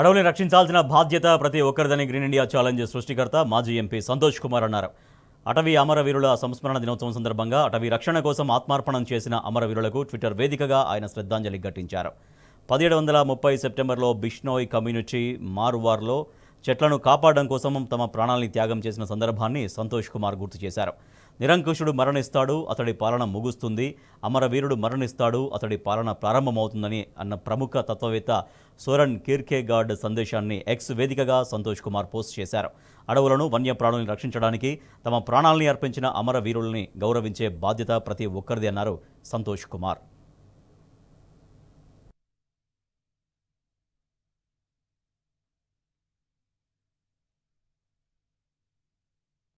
అడవుల్ని రక్షించాల్సిన బాధ్యత ప్రతి ఒక్కరిదని గ్రీన్ ఇండియా ఛాలెంజ్ సృష్టికర్త మాజీ ఎంపీ సంతోష్ కుమార్ అన్నారు అటవీ అమరవీరుల సంస్మరణ దినోత్సవం సందర్భంగా అటవీ రక్షణ కోసం ఆత్మార్పణం చేసిన అమరవీరులకు ట్విట్టర్ వేదికగా ఆయన శ్రద్ధాంజలి ఘటించారు పదిహేడు వందల ముప్పై సెప్టెంబర్లో బిష్నోయ్ కమ్యూనిటీ మారువార్లో చెట్లను కాపాడడం కోసం తమ ప్రాణాలని త్యాగం చేసిన సందర్భాన్ని సంతోష్ కుమార్ గుర్తు చేశారు నిరంకుశుడు మరణిస్తాడు అతడి పాలన ముగుస్తుంది అమరవీరుడు మరణిస్తాడు అతడి పాలన ప్రారంభమవుతుందని అన్న ప్రముఖ తత్వవేత్త సోరన్ కీర్కేగార్డ్ సందేశాన్ని ఎక్స్ వేదికగా సంతోష్ కుమార్ పోస్ట్ చేశారు అడవులను వన్యప్రాణుల్ని రక్షించడానికి తమ ప్రాణాలని అర్పించిన అమరవీరుల్ని గౌరవించే బాధ్యత ప్రతి ఒక్కరిది అన్నారు సంతోష్ కుమార్